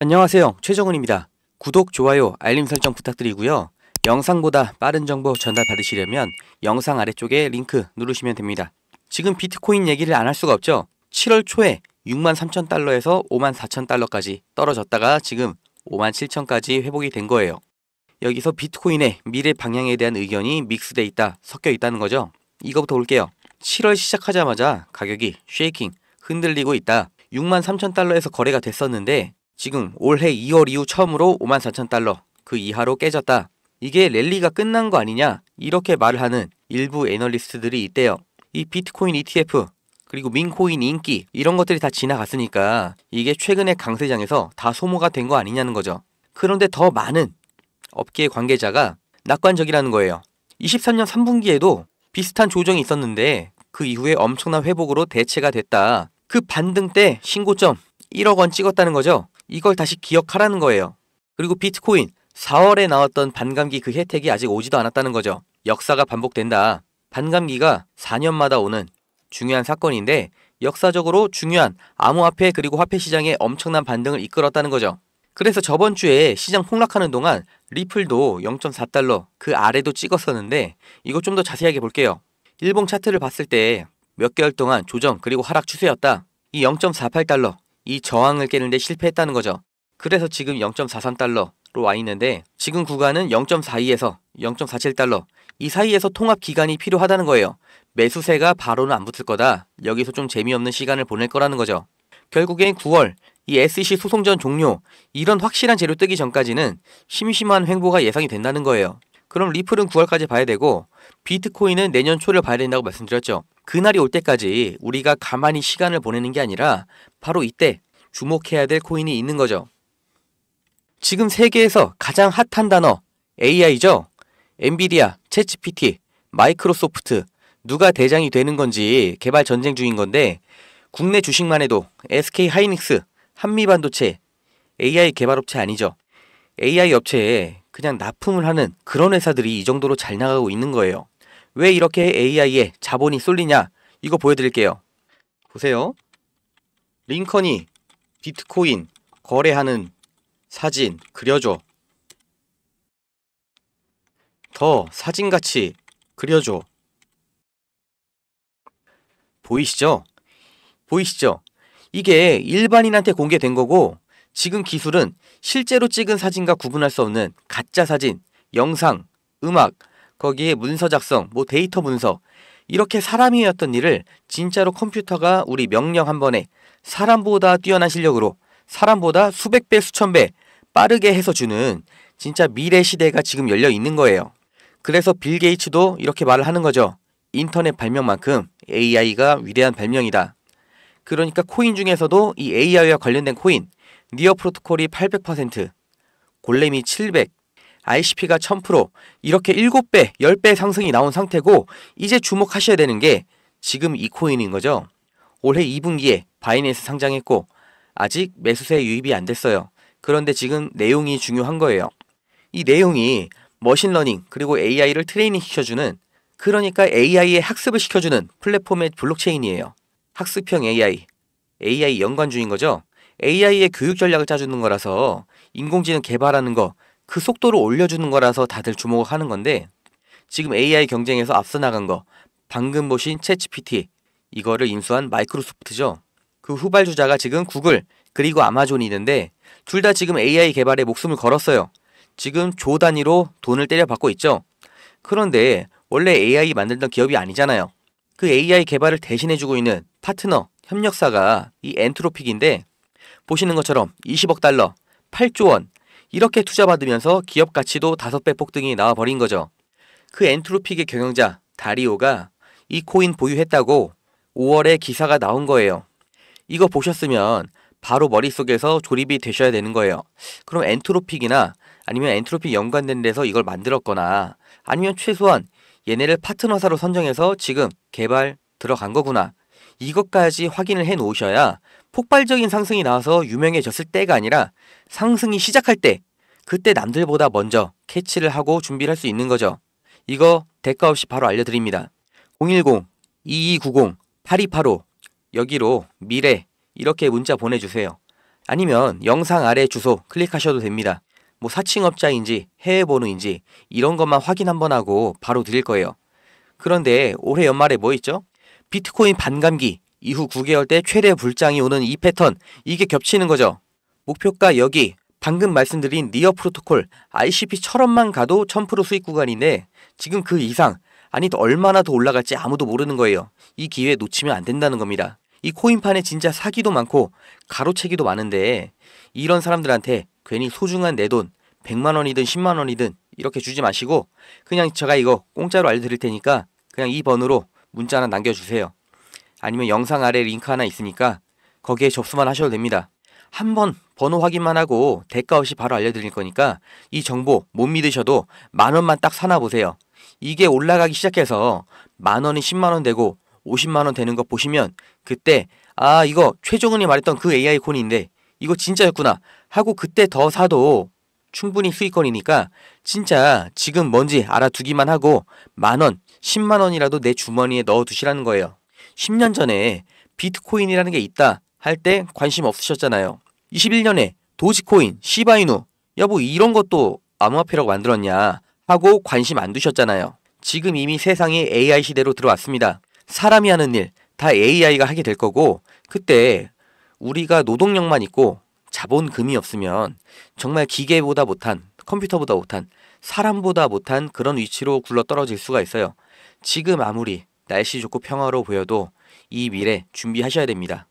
안녕하세요 최정훈입니다. 구독, 좋아요, 알림 설정 부탁드리고요. 영상보다 빠른 정보 전달 받으시려면 영상 아래쪽에 링크 누르시면 됩니다. 지금 비트코인 얘기를 안 할 수가 없죠. 7월 초에 6만 3천 달러에서 5만 4천 달러까지 떨어졌다가 지금 5만 7천까지 회복이 된 거예요. 여기서 비트코인의 미래 방향에 대한 의견이 믹스돼 있다, 섞여 있다는 거죠. 이거부터 올게요. 7월 시작하자마자 가격이 쉐이킹, 흔들리고 있다. 6만 3천 달러에서 거래가 됐었는데 지금 올해 2월 이후 처음으로 5만 4천 달러 그 이하로 깨졌다. 이게 랠리가 끝난 거 아니냐 이렇게 말을 하는 일부 애널리스트들이 있대요. 이 비트코인 ETF 그리고 민코인 인기 이런 것들이 다 지나갔으니까 이게 최근의 강세장에서 다 소모가 된 거 아니냐는 거죠. 그런데 더 많은 업계 관계자가 낙관적이라는 거예요. 23년 3분기에도 비슷한 조정이 있었는데 그 이후에 엄청난 회복으로 대체가 됐다. 그 반등 때 신고점 1억 원 찍었다는 거죠. 이걸 다시 기억하라는 거예요. 그리고 비트코인 4월에 나왔던 반감기 그 혜택이 아직 오지도 않았다는 거죠. 역사가 반복된다. 반감기가 4년마다 오는 중요한 사건인데 역사적으로 중요한 암호화폐 그리고 화폐 시장에 엄청난 반등을 이끌었다는 거죠. 그래서 저번 주에 시장 폭락하는 동안 리플도 0.4달러 그 아래도 찍었었는데 이거 좀 더 자세하게 볼게요. 일봉 차트를 봤을 때 몇 개월 동안 조정 그리고 하락 추세였다. 이 0.48달러 이 저항을 깨는데 실패했다는 거죠. 그래서 지금 0.43달러로 와 있는데 지금 구간은 0.42에서 0.47달러 이 사이에서 통합 기간이 필요하다는 거예요. 매수세가 바로는 안 붙을 거다. 여기서 좀 재미없는 시간을 보낼 거라는 거죠. 결국엔 9월 이 SEC 소송전 종료 이런 확실한 재료 뜨기 전까지는 심심한 횡보가 예상이 된다는 거예요. 그럼 리플은 9월까지 봐야 되고 비트코인은 내년 초를 봐야 된다고 말씀드렸죠. 그날이 올 때까지 우리가 가만히 시간을 보내는 게 아니라 바로 이때 주목해야 될 코인이 있는 거죠. 지금 세계에서 가장 핫한 단어 AI죠. 엔비디아, 챗GPT, 마이크로소프트 누가 대장이 되는 건지 개발 전쟁 중인 건데 국내 주식만 해도 SK 하이닉스, 한미반도체 AI 개발업체 아니죠. AI 업체에 그냥 납품을 하는 그런 회사들이 이 정도로 잘 나가고 있는 거예요. 왜 이렇게 AI에 자본이 쏠리냐 이거 보여드릴게요. 보세요. 링컨이 비트코인 거래하는 사진 그려줘. 더 사진같이 그려줘. 보이시죠? 보이시죠? 이게 일반인한테 공개된 거고 지금 기술은 실제로 찍은 사진과 구분할 수 없는 가짜 사진, 영상, 음악, 거기에 문서 작성, 뭐 데이터 문서 이렇게 사람이 었던 일을 진짜로 컴퓨터가 우리 명령 한 번에 사람보다 뛰어난 실력으로 사람보다 수백 배, 수천 배 빠르게 해서 주는 진짜 미래 시대가 지금 열려 있는 거예요. 그래서 빌 게이츠도 이렇게 말을 하는 거죠. 인터넷 발명만큼 AI가 위대한 발명이다. 그러니까 코인 중에서도 이 AI와 관련된 코인, 니어 프로토콜이 800%, 골렘이 700, ICP가 1000% 이렇게 7배, 10배 상승이 나온 상태고 이제 주목하셔야 되는 게 지금 이 코인인 거죠. 올해 2분기에 바이낸스 상장했고 아직 매수세 유입이 안 됐어요. 그런데 지금 내용이 중요한 거예요. 이 내용이 머신러닝 그리고 AI를 트레이닝 시켜주는 그러니까 AI의 학습을 시켜주는 플랫폼의 블록체인이에요. 학습형 AI, AI 연관주인 거죠. AI의 교육 전략을 짜주는 거라서 인공지능 개발하는 거그 속도를 올려주는 거라서 다들 주목을 하는 건데 지금 AI 경쟁에서 앞서 나간 거 방금 보신 챗GPT 이거를 인수한 마이크로소프트죠. 그 후발주자가 지금 구글 그리고 아마존이 있는데 둘 다 지금 AI 개발에 목숨을 걸었어요. 지금 조 단위로 돈을 때려받고 있죠. 그런데 원래 AI 만들던 기업이 아니잖아요. 그 AI 개발을 대신해주고 있는 파트너, 협력사가 이 엔트로픽인데 보시는 것처럼 20억 달러, 8조 원, 이렇게 투자받으면서 기업 가치도 다섯 배 폭등이 나와버린 거죠. 그 엔트로픽의 경영자 다리오가 이 코인 보유했다고 5월에 기사가 나온 거예요. 이거 보셨으면 바로 머릿속에서 조립이 되셔야 되는 거예요. 그럼 엔트로픽이나 아니면 엔트로픽 연관된 데서 이걸 만들었거나 아니면 최소한 얘네를 파트너사로 선정해서 지금 개발 들어간 거구나. 이것까지 확인을 해 놓으셔야 폭발적인 상승이 나와서 유명해졌을 때가 아니라 상승이 시작할 때 그때 남들보다 먼저 캐치를 하고 준비를 할 수 있는 거죠. 이거 대가 없이 바로 알려드립니다. 010-2290-8285 여기로 미래 이렇게 문자 보내주세요. 아니면 영상 아래 주소 클릭하셔도 됩니다. 뭐 사칭업자인지 해외번호인지 이런 것만 확인 한번 하고 바로 드릴 거예요. 그런데 올해 연말에 뭐 있죠? 비트코인 반감기 이후 9개월 때 최대 불장이 오는 이 패턴, 이게 겹치는 거죠. 목표가 여기, 방금 말씀드린 니어 프로토콜 i c p 철원만 가도 1000% 수익 구간인데 지금 그 이상, 아니 얼마나 더 올라갈지 아무도 모르는 거예요. 이 기회 놓치면 안 된다는 겁니다. 이 코인판에 진짜 사기도 많고 가로채기도 많은데 이런 사람들한테 괜히 소중한 내 돈 100만 원이든 10만 원이든 이렇게 주지 마시고 그냥 제가 이거 공짜로 알려드릴 테니까 그냥 이 번호로 문자 하나 남겨주세요. 아니면 영상 아래 링크 하나 있으니까 거기에 접수만 하셔도 됩니다. 한 번 번호 확인만 하고 대가 없이 바로 알려드릴 거니까 이 정보 못 믿으셔도 만 원만 딱사놔 보세요. 이게 올라가기 시작해서 만 원이 10만 원 되고 50만 원 되는 거 보시면 그때 아 이거 최종은이 말했던 그 AI 콘인데 이거 진짜였구나 하고 그때 더 사도 충분히 수익권이니까 진짜 지금 뭔지 알아두기만 하고 만 원, 10만 원이라도 내 주머니에 넣어 두시라는 거예요. 10년 전에 비트코인이라는 게 있다 할 때 관심 없으셨잖아요. 21년에 도지코인, 시바이누, 여보 이런 것도 암호화폐라고 만들었냐 하고 관심 안 두셨잖아요. 지금 이미 세상이 AI 시대로 들어왔습니다. 사람이 하는 일 다 AI가 하게 될 거고 그때 우리가 노동력만 있고 자본금이 없으면 정말 기계보다 못한 컴퓨터보다 못한 사람보다 못한 그런 위치로 굴러떨어질 수가 있어요. 지금 아무리 날씨 좋고 평화로 보여도 이 미래 준비하셔야 됩니다.